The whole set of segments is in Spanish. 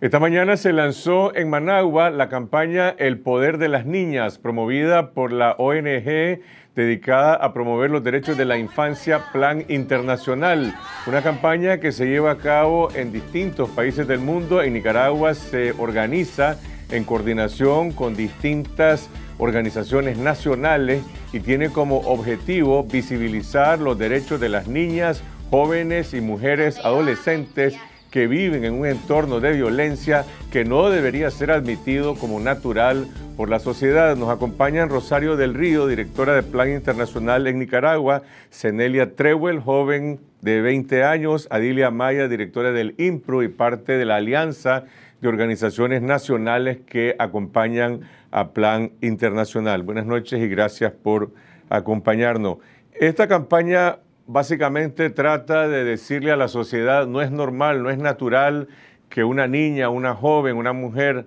Esta mañana se lanzó en Managua la campaña El Poder de las Niñas, promovida por la ONG dedicada a promover los derechos de la infancia Plan Internacional. Una campaña que se lleva a cabo en distintos países del mundo. En Nicaragua se organiza en coordinación con distintas organizaciones nacionales y tiene como objetivo visibilizar los derechos de las niñas, jóvenes y mujeres adolescentes que viven en un entorno de violencia que no debería ser admitido como natural por la sociedad. Nos acompañan Rosario del Río, directora de Plan Internacional en Nicaragua, Cenelia Trewell, joven de 20 años, Adilia Maya, directora del IMPRO y parte de la Alianza de Organizaciones Nacionales que acompañan a Plan Internacional. Buenas noches y gracias por acompañarnos. Esta campaña básicamente trata de decirle a la sociedad, no es normal, no es natural que una niña, una joven, una mujer,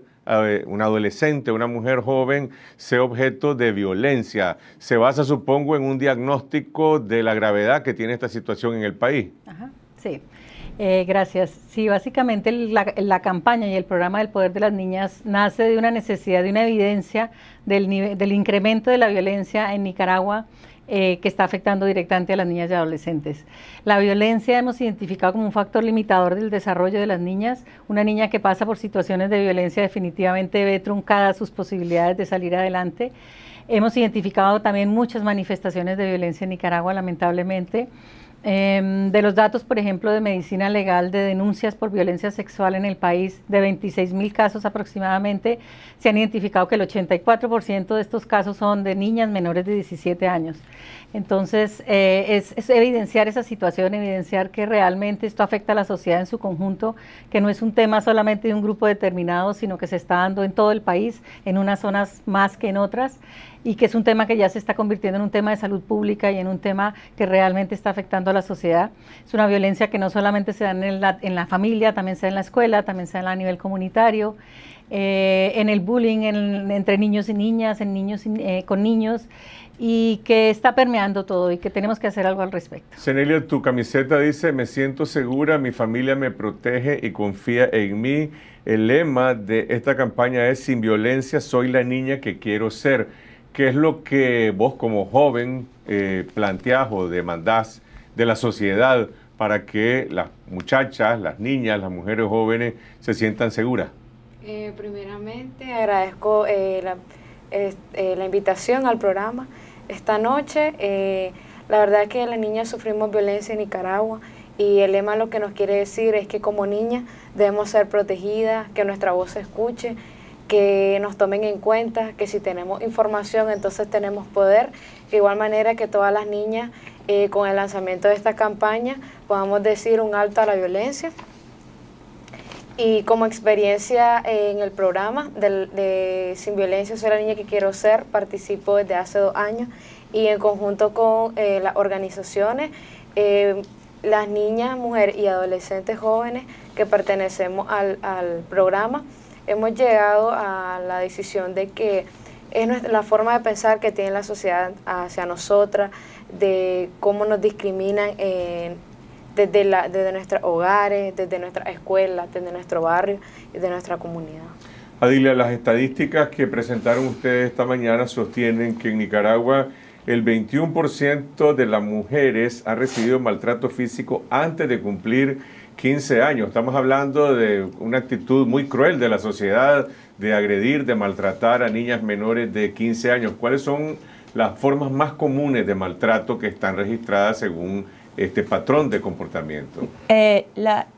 un adolescente, una mujer joven, sea objeto de violencia. Se basa, supongo, en un diagnóstico de la gravedad que tiene esta situación en el país. sí. Eh, gracias. Sí, básicamente la, campaña y el programa del poder de las niñas nace de una necesidad, de una evidencia del, del incremento de la violencia en Nicaragua eh, que está afectando directamente a las niñas y adolescentes. La violencia hemos identificado como un factor limitador del desarrollo de las niñas. Una niña que pasa por situaciones de violencia definitivamente ve truncadas sus posibilidades de salir adelante. Hemos identificado también muchas manifestaciones de violencia en Nicaragua, lamentablemente. Em, de los datos, por ejemplo, de medicina legal de denuncias por violencia sexual en el país, de 26 mil casos aproximadamente, se han identificado que el 84% de estos casos son de niñas menores de 17 años. Entonces, eh, es, evidenciar esa situación, evidenciar que realmente esto afecta a la sociedad en su conjunto, que no es un tema solamente de un grupo determinado, sino que se está dando en todo el país, en unas zonas más que en otras y que es un tema que ya se está convirtiendo en un tema de salud pública y en un tema que realmente está afectando a la sociedad. Es una violencia que no solamente se da en la, en la familia, también se da en la escuela, también se da a nivel comunitario, eh, en el bullying entre niños y niñas, en niños eh, con niños y que está permeando todo y que tenemos que hacer algo al respecto. Cenelia, tu camiseta dice, me siento segura, mi familia me protege y confía en mí. El lema de esta campaña es, sin violencia soy la niña que quiero ser. ¿qué es lo que vos como joven eh, planteás o demandás de la sociedad para que las muchachas, las niñas, las mujeres jóvenes se sientan seguras? Eh, primeramente agradezco eh, eh, la, invitación al programa. Esta noche, la verdad que las niñas sufrimos violencia en Nicaragua y el lema lo que nos quiere decir es que como niñas debemos ser protegidas, que nuestra voz se escuche, que nos tomen en cuenta, que si tenemos información entonces tenemos poder, de igual manera que todas las niñas eh, con el lanzamiento de esta campaña podamos decir un alto a la violencia. Y como experiencia en el programa de, Sin Violencia Soy la Niña que Quiero Ser, participo desde hace dos años y en conjunto con eh, las organizaciones, eh, las niñas, mujeres y adolescentes jóvenes que pertenecemos al, al programa, hemos llegado a la decisión de que es la forma de pensar que tiene la sociedad hacia nosotras, de cómo nos discriminan desde, desde nuestros hogares, desde nuestras escuelas, desde nuestro barrio y de nuestra comunidad. Adilia, las estadísticas que presentaron ustedes esta mañana sostienen que en Nicaragua el 21% de las mujeres ha recibido maltrato físico antes de cumplir 15 años. Estamos hablando de una actitud muy cruel de la sociedad de agredir, de maltratar a niñas menores de 15 años. ¿Cuáles son las formas más comunes de maltrato que están registradas según este patrón de comportamiento? Eh,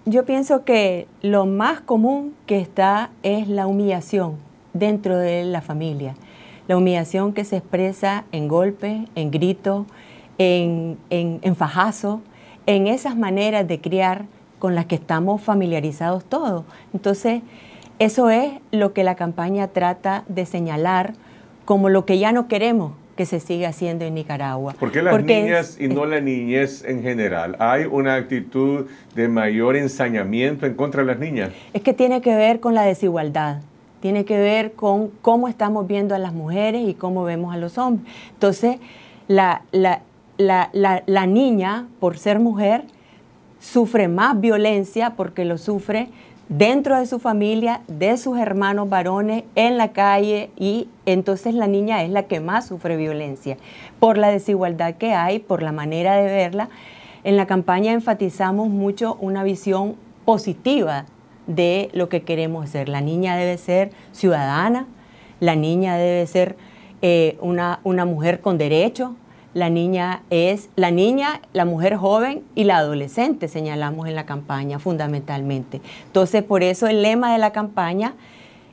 yo pienso que lo más común que está es la humillación dentro de la familia. La humillación que se expresa en golpes, en gritos, en, en, en fajazo, en esas maneras de criar con las que estamos familiarizados todos. Entonces, eso es lo que la campaña trata de señalar como lo que ya no queremos que se siga haciendo en Nicaragua. ¿Por qué las niñas y no la niñez en general? ¿Hay una actitud de mayor ensañamiento en contra de las niñas? Es que tiene que ver con la desigualdad, tiene que ver con cómo estamos viendo a las mujeres y cómo vemos a los hombres. Entonces, la niña, por ser mujer, sufre más violencia porque lo sufre dentro de su familia, de sus hermanos varones, en la calle y entonces la niña es la que más sufre violencia por la desigualdad que hay, por la manera de verla. En la campaña enfatizamos mucho una visión positiva de lo que queremos hacer. La niña debe ser ciudadana, la niña debe ser eh, una, una mujer con derechos, la niña es la niña, la mujer joven y la adolescente, señalamos en la campaña fundamentalmente. Entonces, por eso el lema de la campaña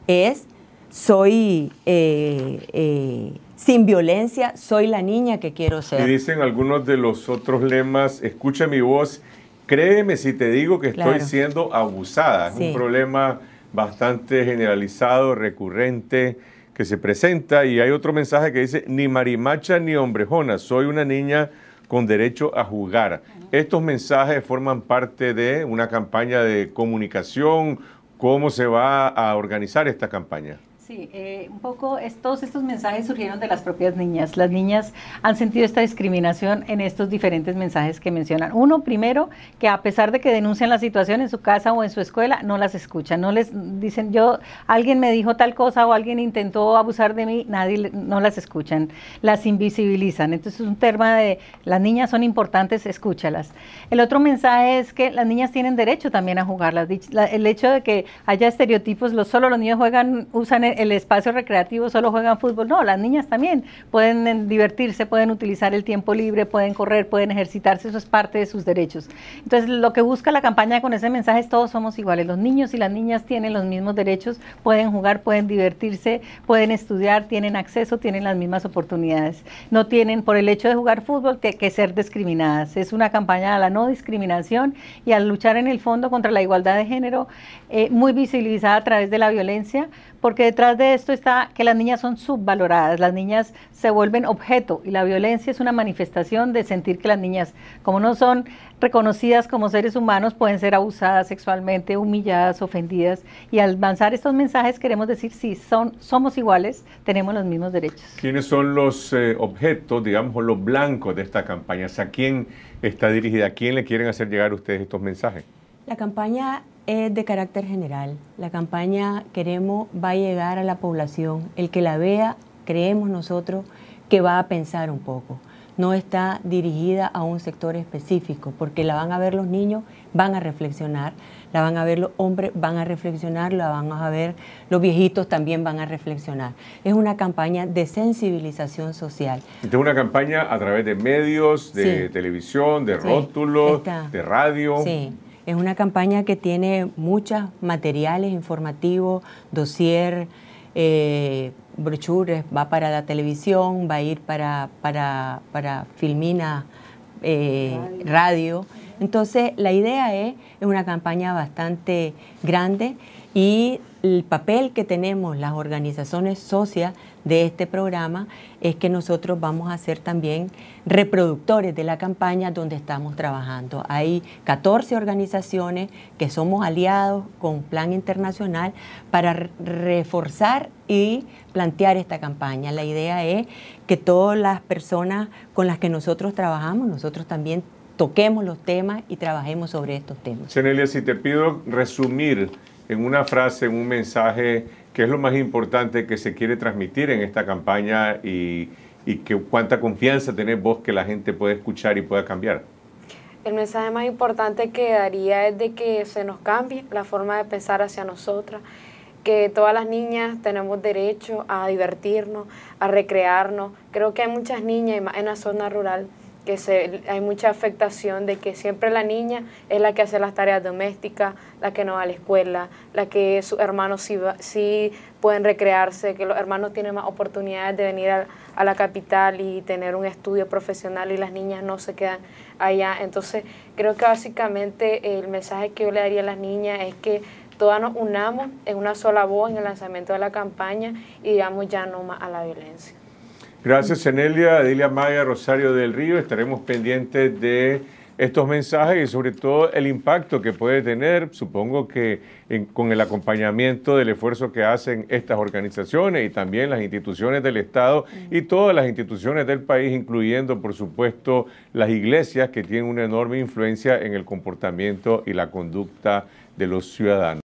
es, soy... Eh, eh, sin violencia, soy la niña que quiero ser. Y dicen algunos de los otros lemas, escucha mi voz, créeme si te digo que estoy siendo abusada. Es un problema bastante generalizado, recurrente que se presenta y hay otro mensaje que dice, ni marimacha ni hombrejona, soy una niña con derecho a jugar. Estos mensajes forman parte de una campaña de comunicación. ¿Cómo se va a organizar esta campaña? Sí, eh, un poco todos estos mensajes surgieron de las propias niñas. Las niñas han sentido esta discriminación en estos diferentes mensajes que mencionan. Uno, primero, que a pesar de que denuncian la situación en su casa o en su escuela, no las escuchan, no les dicen yo, alguien me dijo tal cosa o alguien intentó abusar de mí, nadie, no las escuchan, las invisibilizan. Entonces es un tema de las niñas son importantes, escúchalas. El otro mensaje es que las niñas tienen derecho también a jugarlas el hecho de que haya estereotipos, los, solo los niños juegan, usan el espacio recreativo solo juegan fútbol, no, las niñas también pueden eh, divertirse, pueden utilizar el tiempo libre, pueden correr, pueden ejercitarse, eso es parte de sus derechos. Entonces, lo que busca la campaña con ese mensaje es todos somos iguales, los niños y las niñas tienen los mismos derechos, pueden jugar, pueden divertirse, pueden estudiar, tienen acceso, tienen las mismas oportunidades. No tienen por el hecho de jugar fútbol que, ser discriminadas. Es una campaña a la no discriminación y al luchar en el fondo contra la igualdad de género, eh, muy visibilizada a través de la violencia, porque detrás de esto está que las niñas son subvaloradas, las niñas se vuelven objeto y la violencia es una manifestación de sentir que las niñas, como no son reconocidas como seres humanos, pueden ser abusadas sexualmente, humilladas, ofendidas y al avanzar estos mensajes queremos decir si son, somos iguales, tenemos los mismos derechos. ¿Quiénes son los eh, objetos, digamos, los blancos de esta campaña? ¿A quién está dirigida? ¿A quién le quieren hacer llegar ustedes estos mensajes? La campaña es de carácter general. La campaña Queremos va a llegar a la población. El que la vea, creemos nosotros que va a pensar un poco. No está dirigida a un sector específico, porque la van a ver los niños, van a reflexionar, la van a ver los hombres, van a reflexionar, la van a ver los viejitos también van a reflexionar. Es una campaña de sensibilización social. Es una campaña a través de medios, de televisión, de rótulos, de radio. Sí. Es una campaña que tiene muchos materiales informativos, dossier, eh, brochures, va para la televisión, va a ir para, para, Filmina eh, radio. Entonces, la idea es, es una campaña bastante grande y el papel que tenemos las organizaciones socias de este programa es que nosotros vamos a ser también reproductores de la campaña donde estamos trabajando. Hay 14 organizaciones que somos aliados con Plan Internacional para reforzar y plantear esta campaña. La idea es que todas las personas con las que nosotros trabajamos, nosotros también toquemos los temas y trabajemos sobre estos temas. Senelia, si te pido resumir en una frase, en un mensaje, ¿qué es lo más importante que se quiere transmitir en esta campaña y, que, cuánta confianza tenés vos que la gente pueda escuchar y pueda cambiar? El mensaje más importante que daría es de que se nos cambie la forma de pensar hacia nosotras, que todas las niñas tenemos derecho a divertirnos, a recrearnos. Creo que hay muchas niñas, en la zona rural, hay mucha afectación de que siempre la niña es la que hace las tareas domésticas, la que no va a la escuela, la que sus hermanos sí, pueden recrearse, que los hermanos tienen más oportunidades de venir a, a, la capital y tener un estudio profesional y las niñas no se quedan allá. Entonces creo que básicamente el mensaje que yo le daría a las niñas es que todas nos unamos en una sola voz en el lanzamiento de la campaña y digamos ya no más a la violencia. Gracias, Enelia, Adilia Maya, Rosario del Río. Estaremos pendientes de estos mensajes y sobre todo el impacto que puede tener, supongo que con el acompañamiento del esfuerzo que hacen estas organizaciones y también las instituciones del Estado y mm. todas las instituciones del país, incluyendo por supuesto las iglesias que tienen una enorme influencia en el comportamiento y la conducta de los ciudadanos.